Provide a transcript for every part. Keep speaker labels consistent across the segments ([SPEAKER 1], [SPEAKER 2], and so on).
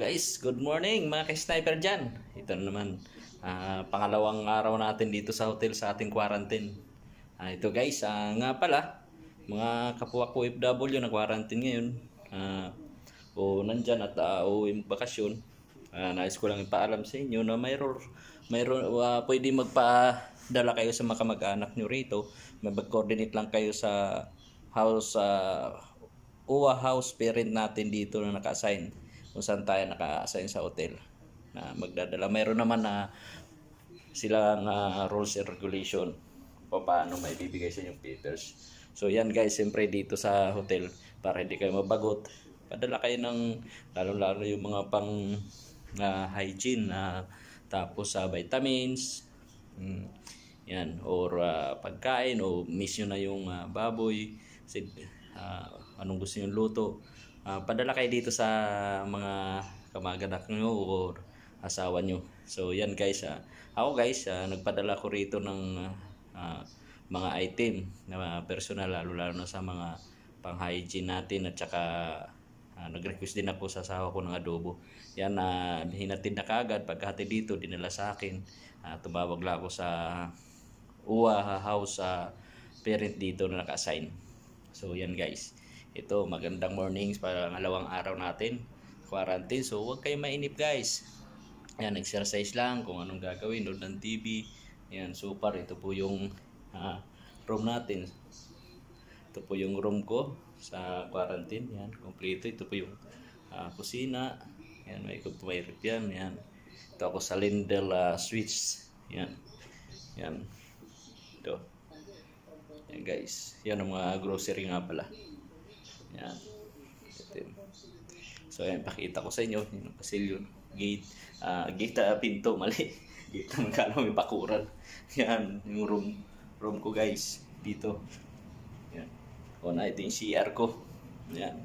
[SPEAKER 1] guys, good morning mga ka-sniper dyan. Ito na naman, uh, pangalawang araw natin dito sa hotel sa ating quarantine. Uh, ito guys, uh, nga pala, mga kapwa ko FW na quarantine ngayon. Uh, o nandyan at uh, o yung bakasyon. Uh, nais ko lang ipaalam sa inyo na mayroon, mayroon uh, pwede magpadala kayo sa mga kamag-anak nyo rito. Mag-coordinate lang kayo sa house uh, UWA house parent natin dito na naka-assign kung saan tayo naka-assign sa hotel na magdadala. Mayroon naman na silang uh, rules and regulation o paano may bibigay sa inyong papers. So yan guys, siyempre dito sa hotel para hindi kayo mabagot. Padala kayo ng lalo-lalo yung mga pang uh, hygiene na uh, tapos sa uh, vitamins. Mm, yan or uh, pagkain o miss nyo na yung uh, baboy kasi uh, anong gusto niyo luto uh, padala kayo dito sa mga kamag-anak nyo or asawa nyo. So yan guys, uh, ako guys, uh, nagpadala ko rito ng uh, mga item na uh, personal lalo lalo na sa mga pang hygiene natin at saka uh, nag-request din ako sa asawa ko ng adobo. Yan, uh, hinatid na kagad. Pagkahati dito, dinala sa akin. Uh, tumawag lang ako sa UWA house uh, parent dito na naka-assign. So yan guys. Ito, magandang mornings para alawang araw natin. Quarantine, so huwag kayo mainip guys. Yan, exercise lang kung anong gagawin. Doon ng TV. Yan, super. Ito po yung uh, room natin. Ito po yung room ko sa quarantine. Yan, kompleto. Ito po yung uh, kusina. Yan, may kumpayarip yan. Yan. Ito ako sa Lindel uh, switch. Yan. Yan. Ito. Yan guys. Yan ang mga grocery nga pala. Yan. So ayan, pakita ko sa inyo, yung pasilyo, gate, uh, gate, uh, pinto, mali. gate ng kala may bakuran. Yan, yung room, room ko guys, dito. Yan. O na, ito yung CR ko. Yan,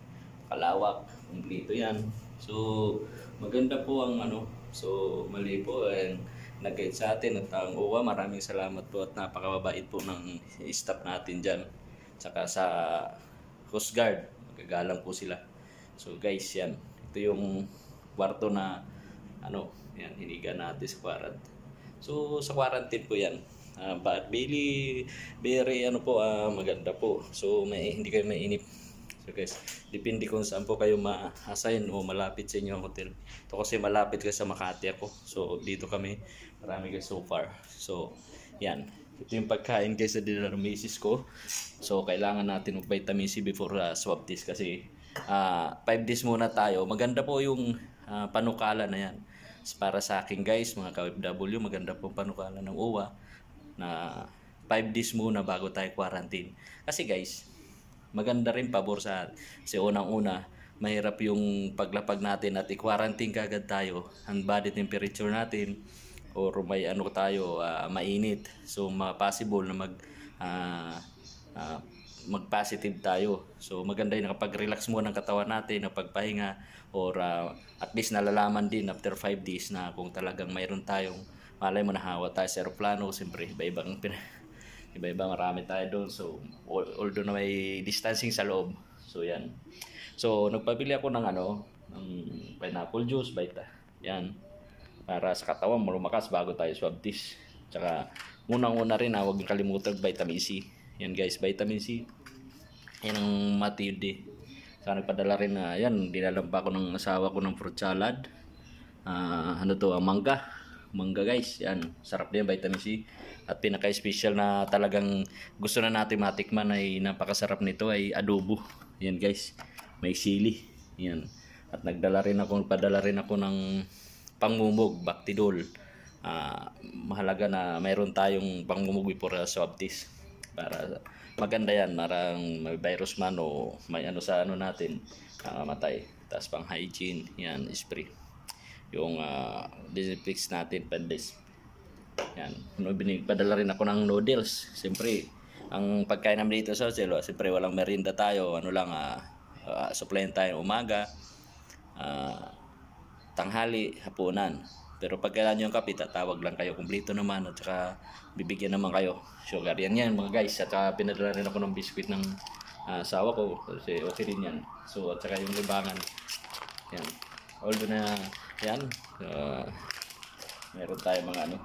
[SPEAKER 1] kalawak, kumplito yan. So, maganda po ang ano, so mali po and eh, nag-guide sa atin at ang uwa. maraming salamat po at napakababait po ng staff natin dyan. Tsaka sa Coast Guard. Nagagalang po sila. So guys, yan. Ito yung kwarto na ano, yan, hiniga natin sa quarant. So sa quarantine po yan. Uh, ah, but Bailey, very ano po, uh, maganda po. So may, hindi kayo mainip. So guys, depende kung saan po kayo ma-assign o malapit sa inyo ang hotel. Ito kasi malapit kasi sa Makati ako. So dito kami, marami guys so far. So yan. Ito yung pagkain guys sa dinarmesis ko. So, kailangan natin ng vitamin C before uh, swab test kasi 5 uh, days muna tayo. Maganda po yung uh, panukala na yan. Para sa akin guys, mga ka-OFW, maganda po panukala ng uwa na 5 days muna bago tayo quarantine. Kasi guys, maganda rin pabor sa kasi unang-una mahirap yung paglapag natin at i-quarantine kagad tayo ang body temperature natin or may ano tayo uh, mainit so possible na mag uh, ah, uh, ah, mag positive tayo so maganda yun kapag relax muna ng katawan natin na pagpahinga or uh, at least nalalaman din after 5 days na kung talagang mayroon tayong malay mo nahawa tayo sa aeroplano siyempre iba-ibang iba-iba marami tayo doon so although na may distancing sa loob so yan so nagpabili ako ng ano ng pineapple juice baita yan para sa katawan lumakas bago tayo swab test. Tsaka unang-una rin ha, ah, huwag niyo kalimutan vitamin C. Yan guys, vitamin C. Yan ang matiyod eh. Saka nagpadala rin na uh, yan, dinalampa ko ng asawa ko ng fruit salad. Uh, ano to, ang ah, mangga. Mangga guys, yan. Sarap din vitamin C. At pinaka-special na talagang gusto na natin matikman ay napakasarap nito ay adobo. Yan guys, may sili. Yan. At nagdala rin ako, padala rin ako ng pangmumog, baktidol. Uh, ah, mahalaga na mayroon tayong pangmumog before uh, swab test. Para maganda yan, marang may virus man o may ano sa ano natin, uh, matay. Tapos pang hygiene, yan, spray. Yung uh, ah, disinfects natin, pendis. Yan. Ano, padala rin ako ng noodles. Siyempre, ang pagkain namin dito sa hotel, ah, siyempre walang merienda tayo, ano lang, uh, uh, supply tayo umaga. Uh, tanghali, hapunan. Pero pag kailangan nyo ng kape, tatawag lang kayo. Kumplito naman at saka bibigyan naman kayo. Sugar. Yan yan mga guys. At saka pinadala rin ako ng biskuit ng uh, asawa ko. Kasi okay din yan. So at saka yung libangan. Yan. Although na yan. Uh, meron tayo mga ano.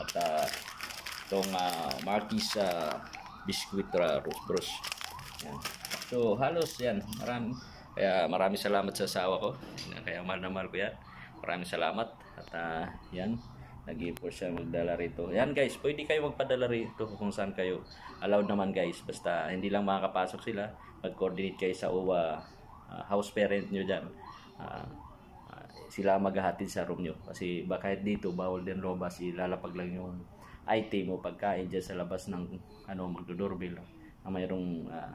[SPEAKER 1] At uh, itong uh, Marquis uh, biskuit uh, roast bros. Yan. So halos yan. Marami. Kaya maraming salamat sa sawa ko. Kaya mahal na mahal ko yan. Maraming salamat. At uh, yan, nag-effort siya magdala rito. Yan guys, pwede kayo magpadala rito kung saan kayo. Allowed naman guys, basta hindi lang makakapasok sila. Mag-coordinate kayo sa uh, house parent nyo dyan. Uh, sila maghahatid sa room nyo. Kasi baka dito, bawal din robas, ilalapag lang yung item mo pagkain dyan sa labas ng ano, magdodoorbell na mayroong uh,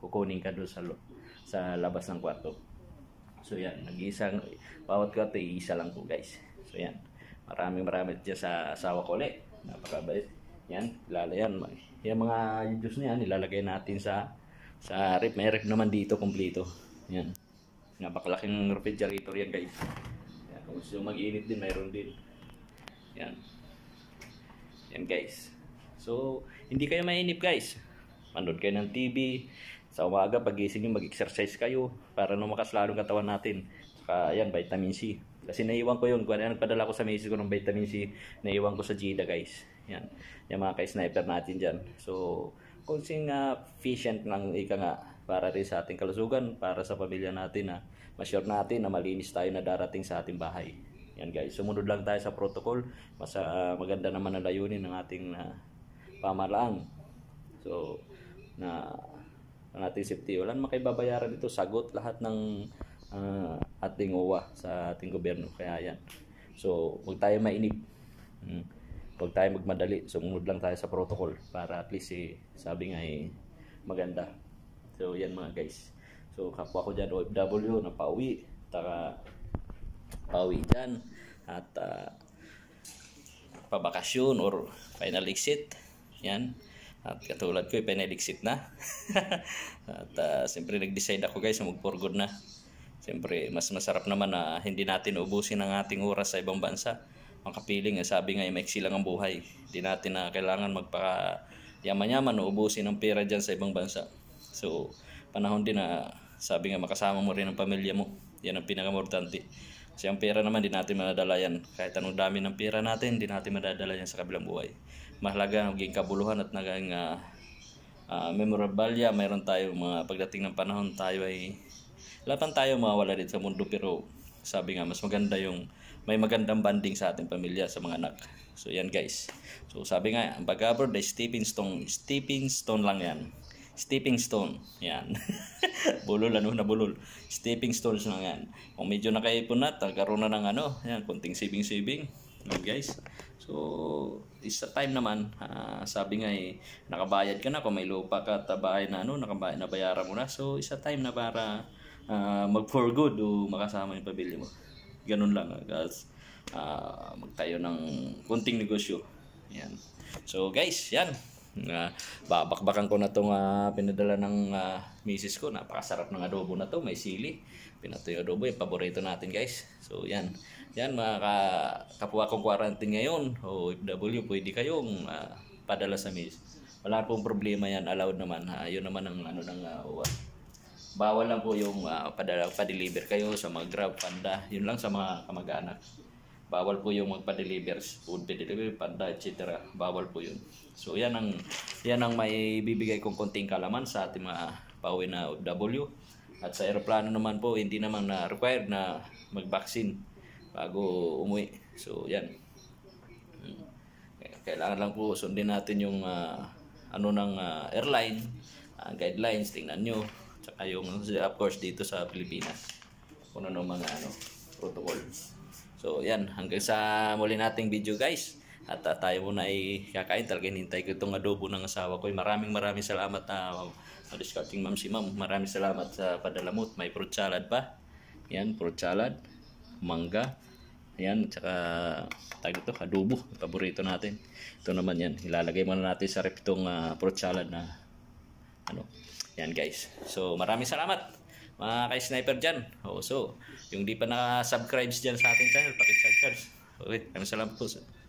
[SPEAKER 1] kukunin ka doon sa, sa labas ng kwarto. So yan, nag-iisang, bawat kwarto iisa lang ko guys. So yan, maraming maraming dyan sa asawa ko ulit. Napakabait. Yan, lalayan. yan. Yung mga videos niya, nilalagay natin sa sa rip. May rip naman dito, kumplito. Yan. Napakalaking refrigerator yan guys. Yan, kung gusto mag-init din, mayroon din. Yan. Yan guys. So, hindi kayo mainip guys. Manood kayo ng TV, sa umaga pagising niyo mag-exercise kayo para lumakas lalo ang katawan natin saka yan vitamin C kasi naiwan ko yun kung ano padala ko sa misis ko ng vitamin C naiwan ko sa Jida, guys yan yung mga ka-sniper natin diyan. so kung uh, ah, efficient ng ika nga para rin sa ating kalusugan para sa pamilya natin na ah. ma-sure natin na malinis tayo na darating sa ating bahay yan guys sumunod lang tayo sa protocol mas uh, maganda naman ang layunin ng ating uh, pamalaan so na ang ating safety. Wala naman kayo dito. Sagot lahat ng uh, ating uwa sa ating gobyerno. Kaya yan. So, huwag tayo mainip. Hmm. Huwag tayo magmadali. Sumunod lang tayo sa protocol para at least eh, sabi nga eh, maganda. So, yan mga guys. So, kapwa ko dyan OFW na pauwi. Taka pauwi dyan. At uh, pabakasyon or final exit. Yan. At katulad ko, ipinedixit eh, na. At uh, siyempre nag-decide ako guys, mag for good na. Siyempre, mas masarap naman na hindi natin ubusin ang ating oras sa ibang bansa. Makapiling, kapiling, eh, sabi nga, eh, maiksi lang ang buhay. Hindi natin na kailangan magpaka yaman-yaman ubusin ang pera dyan sa ibang bansa. So, panahon din na sabi nga makasama mo rin ang pamilya mo. Yan ang pinakamortante. Kasi ang pera naman, hindi natin madadala yan. Kahit anong dami ng pera natin, hindi natin madadala yan sa kabilang buhay mahalaga naging kabuluhan at nagang uh, ah, uh, ah, memorabilia mayroon tayo mga pagdating ng panahon tayo ay laban tayo mawala dito sa mundo pero sabi nga mas maganda yung may magandang banding sa ating pamilya sa mga anak so yan guys so sabi nga ang pag the stepping stone stepping stone lang yan stepping stone. Yan. bulol ano na bulol. Stepping stones lang yan. Kung medyo nakaipon na, nagkaroon na ng ano, yan, kunting saving-saving. Ayan guys. So, is the time naman, uh, sabi nga eh, nakabayad ka na kung may lupa ka at bahay na ano, nakabayad, nabayaran mo na. So, isa time na para uh, mag for good o makasama yung pabili mo. Ganun lang ah, guys. Uh, magtayo ng kunting negosyo. Yan. So guys, yan. Uh, babakbakan ko na itong uh, ah, pinadala ng uh, misis ko. Napakasarap ng adobo na to May sili. Pinatoy adobo. Yung paborito natin guys. So yan. Yan mga ka kapwa kong quarantine ngayon. O OFW pwede kayong uh, padala sa misis. Wala pong problema yan. Allowed naman. Ha? Yun naman ang ano ng uh, uh, bawal lang po yung uh, padala, padeliver kayo sa mga Grab, Panda. Yun lang sa mga kamag-anak. Bawal po yung magpa-deliver, food delivery, panda, etc. Bawal po yun. So yan ang, yan ang may bibigay kong konting kalaman sa ating mga pauwi na W. At sa aeroplano naman po, hindi naman na required na mag-vaccine bago umuwi. So yan. Hmm. Kailangan lang po sundin natin yung uh, ano ng uh, airline, uh, guidelines, tingnan nyo. Tsaka yung, of course, dito sa Pilipinas. Kung ano mga ano, protocols So, yan. Hanggang sa muli nating video, guys. At uh, tayo muna ay kakain. Talaga hintay ko itong adobo ng asawa ko. Maraming maraming salamat na uh, discarding ma'am si ma'am. Maraming salamat sa padalamot. May fruit salad pa. Yan, fruit salad. Mangga. Yan, tsaka tag ito, adobo. Paborito natin. Ito naman yan. Ilalagay muna natin sa rep itong uh, fruit salad na ano. Yan guys. So maraming salamat mga ka-sniper dyan. Oh, so, yung di pa na subscribe dyan sa ating channel, pakisubscribe. Okay, maraming salamat po. Sir.